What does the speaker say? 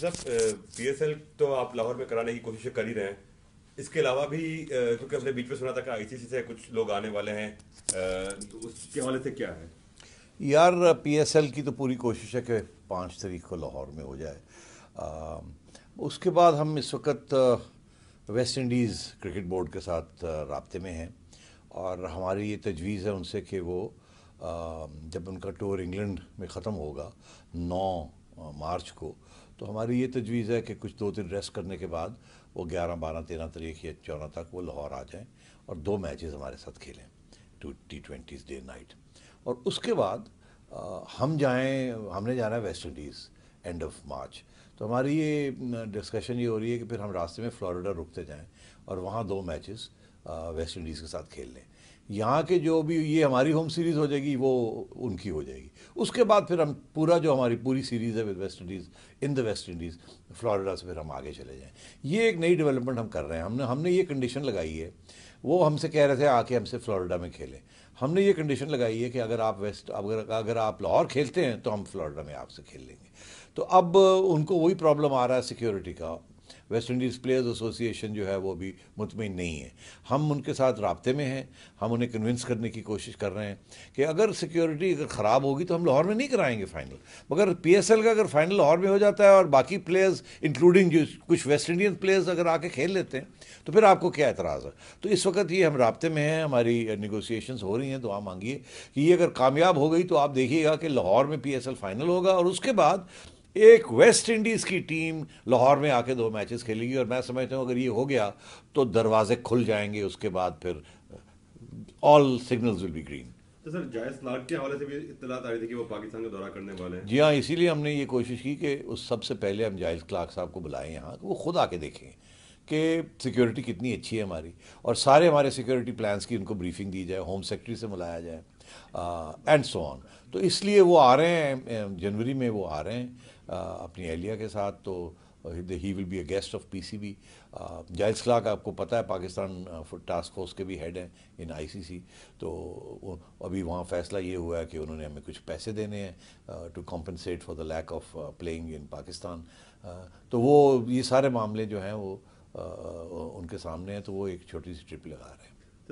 صاحب P S L تو آپ لاہور میں کرانے کی کوشش کر ہی رہے ہیں اس کے علاوہ بھی کیونکہ ہم نے بیچ میں سنا تھا کہ آئی سی سی سے کچھ لوگ آنے والے ہیں تو اس کے حوالے سے کیا ہے یار پی ایس ایل کی تو پوری کوشش ہے کہ پانچ تاریخ کو لاہور میں ہو جائے اس کے بعد ہم اس وقت ویسٹ انڈیز کرکٹ بورڈ کے ساتھ رابطے میں ہیں اور ہماری یہ تجویز ہے ان سے کہ وہ جب ان کا ٹور انگلینڈ میں ختم ہوگا نو مارچ کو تو ہماری یہ تجویز ہے کہ کچھ دو دن ریسٹ کرنے کے بعد وہ گیارہ بارہ تیرہ تاریخ یا چودہ تک وہ لاہور آ جائیں اور دو میچز ہمارے ساتھ کھیلیں two T twenties day night اور اس کے بعد ہم جائیں ہم نے جانا ہے West Indies end of March تو ہماری یہ ڈسکشن یہ ہو رہی ہے کہ پھر ہم راستے میں فلوریڈا رکتے جائیں اور وہاں دو میچز ویسٹ انڈیز کے ساتھ کھیل لیں یہاں کے جو بھی یہ ہماری ہوم سیریز ہو جائے گی وہ ان کی ہو جائے گی اس کے بعد پھر ہم پورا جو ہماری پوری سیریز ہے West Indies in the West Indies Florida سے پھر ہم آگے چلے جائیں یہ ایک نئی ڈیولپمنٹ ہم کر رہے ہیں ہم نے ہم نے یہ کنڈیشن لگائی ہے وہ ہم سے کہہ رہے تھے آ کے ہم سے فلوریڈا میں کھیلیں ہم نے یہ کنڈیشن لگائی ہے کہ اگر آپ ویسٹ اگر اگر آپ لاہور کھیلتے ہیں تو ہم فلوریڈا میں آپ سے کھیل لیں گے تو اب ان کو وہی پرابلم آ رہا ہے سیکیورٹی کا ویسٹ انڈیز پلیئرز ایسوسی ایشن جو ہے وہ بھی مطمئن نہیں ہے ہم ان کے ساتھ رابطے میں ہیں ہم انہیں کنونس کرنے کی کوشش کر رہے ہیں کہ اگر سیکیورٹی اگر خراب ہوگی تو ہم لاہور میں نہیں کرائیں گے فائنل مگر پی ایس ایل کا اگر فائنل لاہور میں ہو جاتا ہے اور باقی پلیئرز انکلوڈنگ جو کچھ ویسٹ انڈین پلیئرز اگر آ کے کھیل لیتے ہیں تو پھر آپ کو کیا اعتراض ہے تو اس وقت یہ ہم رابطے میں ہیں ہماری نیگوسیشنز ہو رہی ہیں تو آپ مانگیے کہ یہ اگر کامیاب ہو گئی تو آپ دیکھیے گا کہ لاہور میں پی ایس ایل فائنل ہوگا اور اس کے بعد ایک ویسٹ انڈیز کی ٹیم لاہور میں آ کے دو میچز کھیلے گی اور میں سمجھتا ہوں اگر یہ ہو گیا تو دروازے کھل جائیں گے اس کے بعد پھر all signal will be green sir جائز کلاک کے حوالے سے بھی آ رہی تھی کہ وہ پاکستان کا دورہ کرنے والے ہیں جی ہاں اسی لیے ہم نے یہ کوشش کی کہ اس سب سے پہلے ہم جائز کلاک صاحب کو بلائیں یہاں وہ خود آ کے دیکھیں کہ سیکیورٹی کتنی اچھی ہے ہماری اور سارے ہمارے سیکیورٹی پلانس کی ان کو بریفنگ دی جائے ہوم سیکٹری سے ملایا جائے اینڈ سو آن تو اس لیے وہ آ رہے ہیں جنوری میں وہ آ رہے ہیں اپنی اہلیہ کے ساتھ تو ہی will be a guest of P C B جاسخلا کا آپ کو پتہ ہے پاکستان ٹاسک فورس کے بھی ہیڈ ہیں ان آئی سی سی تو ابھی وہاں فیصلہ یہ ہوا ہے کہ انہوں نے ہمیں کچھ پیسے دینے ہیں to compensate for the lack of playing in Pakistan تو وہ یہ سارے معاملے جو ہیں وہ ان کے سامنے ہیں تو وہ ایک چھوٹی سی ٹرپ لگا رہے ہیں